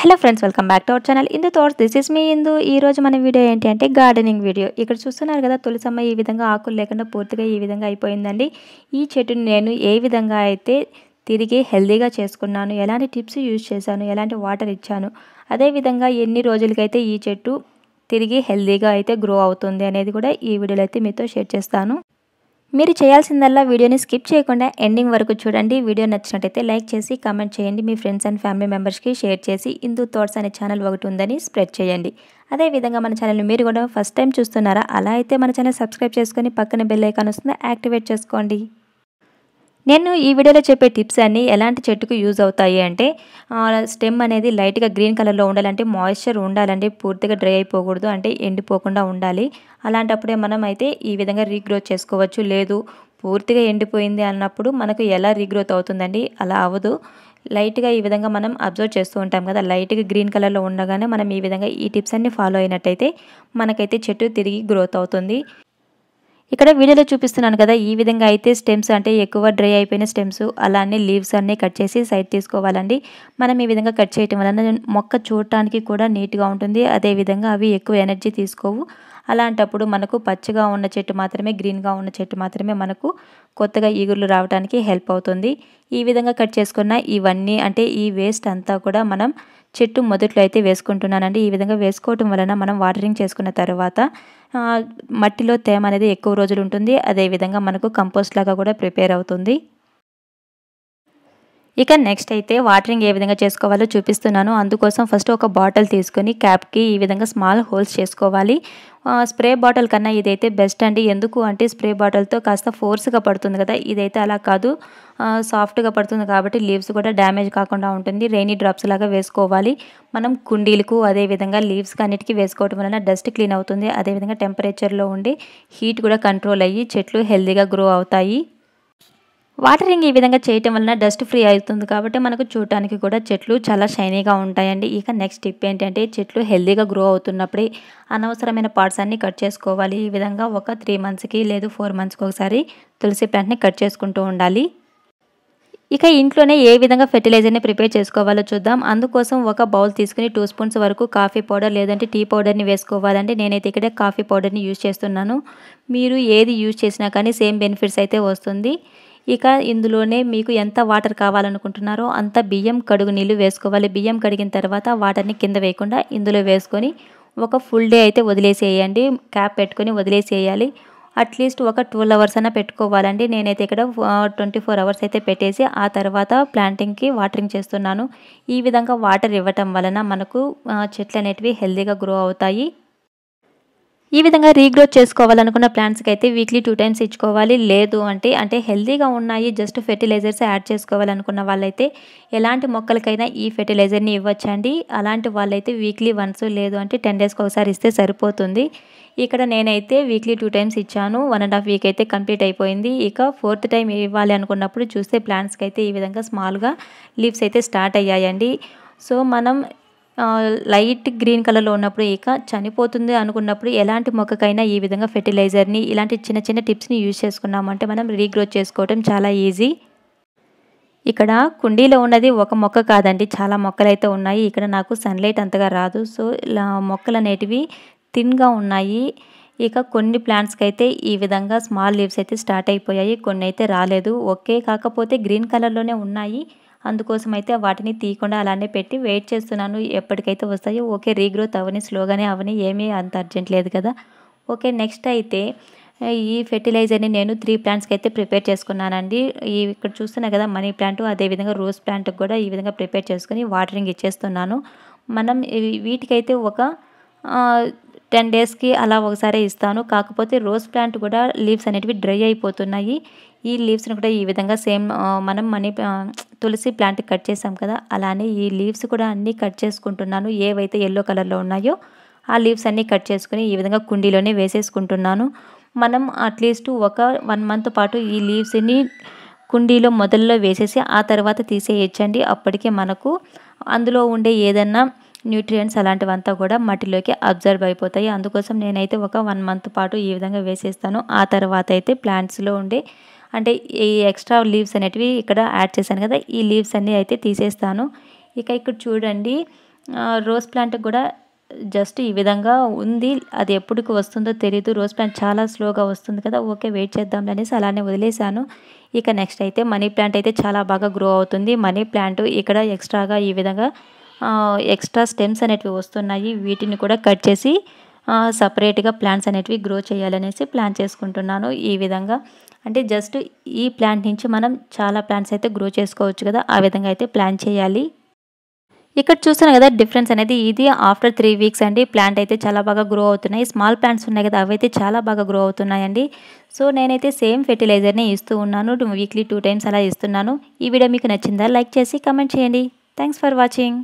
hello friends welcome back to our channel Indu thoughts this is me Indu ఈ రోజు మన video ఏంటి అంటే గార్డెనింగ్ వీడియో ఇక్కడ చూస్తున్నారు కదా తులసమ్మ ఈ విధంగా ఆకులు లేకుండా పూర్తిగా ఈ విధంగా అయిపోయిందండి ఈ చెట్టుని నేను ఏ విధంగా అయితే తిరిగి హెల్దీగా చేసుకున్నాను ఎలాంటి టిప్స్ యూజ్ చేశాను ఎలాంటి వాటర్ ఇచ్చాను అదేవిధంగా ఎన్ని రోజులకైతే ఈ చెట్టు తిరిగి హెల్దీగా అయితే గ్రో అవుతుంది అనేది కూడా ఈ వీడియోలో అయితే మీతో షేర్ చేస్తాను మీరు చేయాల్సిందల్లా వీడియోని స్కిప్ చేయకుండా ఎండింగ్ వరకు చూడండి వీడియో నచ్చినట్టయితే లైక్ చేసి కామెంట్ చేయండి మీ ఫ్రెండ్స్ అండ్ ఫ్యామిలీ మెంబర్స్కి షేర్ చేసి హిందూ థాట్స్ అనే ఛానల్ ఒకటి ఉందని స్ప్రెడ్ చేయండి అదేవిధంగా మన ఛానల్ని మీరు కూడా ఫస్ట్ టైం చూస్తున్నారా అలా అయితే మన ఛానల్ సబ్స్క్రైబ్ చేసుకొని పక్కన బెల్లైకాన్ వస్తుంది యాక్టివేట్ చేసుకోండి నేను ఈ వీడియోలో చెప్పే టిప్స్ అన్నీ ఎలాంటి చెట్టుకు యూజ్ అవుతాయి అంటే స్టెమ్ అనేది లైట్గా గ్రీన్ కలర్లో ఉండాలంటే మాయిశ్చర్ ఉండాలంటే పూర్తిగా డ్రై అయిపోకూడదు అంటే ఎండిపోకుండా ఉండాలి అలాంటప్పుడే మనం అయితే ఈ విధంగా రీగ్రోత్ చేసుకోవచ్చు లేదు పూర్తిగా ఎండిపోయింది అన్నప్పుడు మనకు ఎలా రీగ్రోత్ అవుతుందండి అలా అవదు లైట్గా ఈ విధంగా మనం అబ్జర్వ్ చేస్తూ ఉంటాం కదా లైట్గా గ్రీన్ కలర్లో ఉండగానే మనం ఈ విధంగా ఈ టిప్స్ అన్ని ఫాలో అయినట్టయితే మనకైతే చెట్టు తిరిగి గ్రోత్ అవుతుంది ఇక్కడ వీడియోలో చూపిస్తున్నాను కదా ఈ విధంగా అయితే స్టెమ్స్ అంటే ఎక్కువ డ్రై అయిపోయిన స్టెమ్స్ అలానే లీవ్స్ అన్నీ కట్ చేసి సైడ్ తీసుకోవాలండి మనం ఈ విధంగా కట్ చేయటం వలన మొక్క చూడటానికి కూడా నీట్గా ఉంటుంది అదేవిధంగా అవి ఎక్కువ ఎనర్జీ తీసుకోవు అలాంటప్పుడు మనకు పచ్చగా ఉన్న చెట్టు మాత్రమే గ్రీన్గా ఉన్న చెట్టు మాత్రమే మనకు కొత్తగా ఈగుర్లు రావడానికి హెల్ప్ అవుతుంది ఈ విధంగా కట్ చేసుకున్న ఇవన్నీ అంటే ఈ వేస్ట్ అంతా కూడా మనం చెట్టు మొదట్లో అయితే వేసుకుంటున్నానండి ఈ విధంగా వేసుకోవటం వలన మనం వాటరింగ్ చేసుకున్న తర్వాత మట్టిలో తేమ అనేది ఎక్కువ రోజులు ఉంటుంది అదేవిధంగా మనకు కంపోస్ట్ లాగా కూడా ప్రిపేర్ అవుతుంది ఇక నెక్స్ట్ అయితే వాటరింగ్ ఏ విధంగా చేసుకోవాలో చూపిస్తున్నాను అందుకోసం ఫస్ట్ ఒక బాటిల్ తీసుకొని క్యాప్కి ఈ విధంగా స్మాల్ హోల్స్ చేసుకోవాలి స్ప్రే బాటిల్ కన్నా ఇదైతే బెస్ట్ అండి ఎందుకు అంటే స్ప్రే బాటిల్తో కాస్త ఫోర్స్గా పడుతుంది కదా ఇదైతే అలా కాదు సాఫ్ట్గా పడుతుంది కాబట్టి లీవ్స్ కూడా డ్యామేజ్ కాకుండా ఉంటుంది రెయినీ డ్రాప్స్ లాగా వేసుకోవాలి మనం కుండీలకు అదేవిధంగా లీవ్స్ అన్నిటికీ వేసుకోవడం వలన డస్ట్ క్లీన్ అవుతుంది అదేవిధంగా టెంపరేచర్లో ఉండి హీట్ కూడా కంట్రోల్ అయ్యి చెట్లు హెల్దీగా గ్రో అవుతాయి వాటరింగ్ ఈ విధంగా చేయటం వలన డస్ట్ ఫ్రీ అవుతుంది కాబట్టి మనకు చూడటానికి కూడా చెట్లు చాలా షైనీగా ఉంటాయండి ఇక నెక్స్ట్ టిప్ ఏంటంటే చెట్లు హెల్దీగా గ్రో అవుతున్నప్పుడే అనవసరమైన పార్ట్స్ అన్ని కట్ చేసుకోవాలి ఈ విధంగా ఒక త్రీ మంత్స్కి లేదు ఫోర్ మంత్స్కి ఒకసారి తులసి ప్లాంట్ని కట్ చేసుకుంటూ ఉండాలి ఇక ఇంట్లోనే ఏ విధంగా ఫెర్టిలైజర్ని ప్రిపేర్ చేసుకోవాలో చూద్దాం అందుకోసం ఒక బౌల్ తీసుకుని టూ స్పూన్స్ వరకు కాఫీ పౌడర్ లేదంటే టీ పౌడర్ని వేసుకోవాలండి నేనైతే ఇక్కడే కాఫీ పౌడర్ని యూజ్ చేస్తున్నాను మీరు ఏది యూజ్ చేసినా కానీ సేమ్ బెనిఫిట్స్ అయితే వస్తుంది ఇక ఇందులోనే మీకు ఎంత వాటర్ కావాలనుకుంటున్నారో అంత బియ్యం కడుగు నీళ్ళు వేసుకోవాలి బియ్యం కడిగిన తర్వాత వాటర్ని కింద వేయకుండా ఇందులో వేసుకొని ఒక ఫుల్ డే అయితే వదిలేసేయండి క్యాప్ పెట్టుకొని వదిలేసేయాలి అట్లీస్ట్ ఒక ట్వెల్వ్ అవర్స్ అయినా పెట్టుకోవాలండి నేనైతే ఇక్కడ ట్వంటీ ఫోర్ అవర్స్ అయితే పెట్టేసి ఆ తర్వాత ప్లాంటింగ్కి వాటరింగ్ చేస్తున్నాను ఈ విధంగా వాటర్ ఇవ్వటం వలన మనకు చెట్లు అనేటివి హెల్తీగా గ్రో అవుతాయి ఈ విధంగా రీగ్రోత్ చేసుకోవాలనుకున్న ప్లాంట్స్కి అయితే వీక్లీ టూ టైమ్స్ ఇచ్చుకోవాలి లేదు అంటే అంటే హెల్తీగా ఉన్నాయి జస్ట్ ఫెర్టిలైజర్స్ యాడ్ చేసుకోవాలనుకున్న వాళ్ళైతే ఎలాంటి మొక్కలకైనా ఈ ఫెర్టిలైజర్ని ఇవ్వచ్చండి అలాంటి వాళ్ళైతే వీక్లీ వన్స్ లేదు అంటే టెన్ డేస్కి ఒకసారి ఇస్తే సరిపోతుంది ఇక్కడ నేనైతే వీక్లీ టూ టైమ్స్ ఇచ్చాను వన్ అండ్ హాఫ్ వీక్ అయితే కంప్లీట్ అయిపోయింది ఇక ఫోర్త్ టైం ఇవ్వాలి అనుకున్నప్పుడు చూస్తే ప్లాంట్స్కి అయితే ఈ విధంగా స్మాల్గా లీవ్స్ అయితే స్టార్ట్ అయ్యాయండి సో మనం లైట్ గ్రీన్ కలర్లో ఉన్నప్పుడు ఇక చనిపోతుంది అనుకున్నప్పుడు ఎలాంటి మొక్కకైనా ఈ విధంగా ఫెర్టిలైజర్ని ఇలాంటి చిన్న చిన్న టిప్స్ని యూజ్ చేసుకున్నామంటే మనం రీగ్రోత్ చేసుకోవడం చాలా ఈజీ ఇక్కడ కుండీలో ఉన్నది ఒక మొక్క కాదండి చాలా మొక్కలు అయితే ఉన్నాయి ఇక్కడ నాకు సన్లైట్ అంతగా రాదు సో ఇలా మొక్కలు అనేటివి థిన్గా ఉన్నాయి ఇక కొన్ని ప్లాంట్స్కి అయితే ఈ విధంగా స్మాల్ లీవ్స్ అయితే స్టార్ట్ అయిపోయాయి కొన్ని అయితే రాలేదు ఒకే కాకపోతే గ్రీన్ కలర్లోనే ఉన్నాయి అందుకోసం అయితే వాటిని తీయకుండా అలానే పెట్టి వెయిట్ చేస్తున్నాను ఎప్పటికైతే వస్తాయో ఓకే రీగ్రోత్ అవని స్లోగానే అవని ఏమీ అంత అర్జెంట్ లేదు కదా ఓకే నెక్స్ట్ అయితే ఈ ఫెర్టిలైజర్ని నేను త్రీ ప్లాంట్స్కి అయితే ప్రిపేర్ చేసుకున్నానండి ఈ ఇక్కడ చూస్తున్నా కదా మనీ ప్లాంట్ అదేవిధంగా రోజ్ ప్లాంట్కి కూడా ఈ విధంగా ప్రిపేర్ చేసుకుని వాటరింగ్ ఇచ్చేస్తున్నాను మనం వీటికైతే ఒక టెన్ డేస్కి అలా ఒకసారి ఇస్తాను కాకపోతే రోజ్ ప్లాంట్ కూడా లీవ్స్ అనేటివి డ్రై అయిపోతున్నాయి ఈ లీవ్స్ని కూడా ఈ విధంగా సేమ్ మనం మనీ తులసి ప్లాంట్ కట్ చేసాం కదా అలానే ఈ లీవ్స్ కూడా అన్నీ కట్ చేసుకుంటున్నాను ఏవైతే ఎల్లో కలర్లో ఉన్నాయో ఆ లీవ్స్ అన్నీ కట్ చేసుకుని ఈ విధంగా కుండీలోనే వేసేసుకుంటున్నాను మనం అట్లీస్ట్ ఒక వన్ మంత్ పాటు ఈ లీవ్స్ని కుండీలో మొదల్లో వేసేసి ఆ తర్వాత తీసేయచ్చండి అప్పటికే మనకు అందులో ఉండే ఏదన్నా న్యూట్రియంట్స్ అలాంటివంతా కూడా మట్టిలోకి అబ్జర్వ్ అయిపోతాయి అందుకోసం నేనైతే ఒక వన్ మంత్ పాటు ఈ విధంగా వేసేస్తాను ఆ తర్వాత అయితే ప్లాంట్స్లో ఉండే అంటే ఈ ఎక్స్ట్రా లీవ్స్ అనేటివి ఇక్కడ యాడ్ చేశాను కదా ఈ లీవ్స్ అన్నీ అయితే తీసేస్తాను ఇక ఇక్కడ చూడండి రోజ్ ప్లాంట్ కూడా జస్ట్ ఈ విధంగా ఉంది అది ఎప్పటికి వస్తుందో తెలీదు రోజ్ ప్లాంట్ చాలా స్లోగా వస్తుంది కదా ఓకే వెయిట్ చేద్దాం అనేసి అలానే వదిలేశాను ఇక నెక్స్ట్ అయితే మనీ ప్లాంట్ అయితే చాలా బాగా గ్రో అవుతుంది మనీ ప్లాంట్ ఇక్కడ ఎక్స్ట్రాగా ఈ విధంగా ఎక్స్ట్రా స్టెమ్స్ అనేటివి వస్తున్నాయి వీటిని కూడా కట్ చేసి సపరేట్గా ప్లాంట్స్ అనేటివి గ్రో చేయాలనేసి ప్లాన్ చేసుకుంటున్నాను ఈ విధంగా అంటే జస్ట్ ఈ ప్లాంట్ నుంచి మనం చాలా ప్లాంట్స్ అయితే గ్రో చేసుకోవచ్చు కదా ఆ విధంగా అయితే ప్లాన్ చేయాలి ఇక్కడ చూస్తున్నా కదా డిఫరెన్స్ అనేది ఇది ఆఫ్టర్ త్రీ వీక్స్ అండి ప్లాంట్ అయితే చాలా బాగా గ్రో అవుతున్నాయి స్మాల్ ప్లాంట్స్ ఉన్నాయి కదా అవైతే చాలా బాగా గ్రో అవుతున్నాయండి సో నేనైతే సేమ్ ఫెర్టిలైజర్నే ఇస్తూ ఉన్నాను వీక్లీ టూ టైమ్స్ అలా ఇస్తున్నాను ఈ వీడియో మీకు నచ్చిందా లైక్ చేసి కమెంట్ చేయండి థ్యాంక్స్ ఫర్ వాచింగ్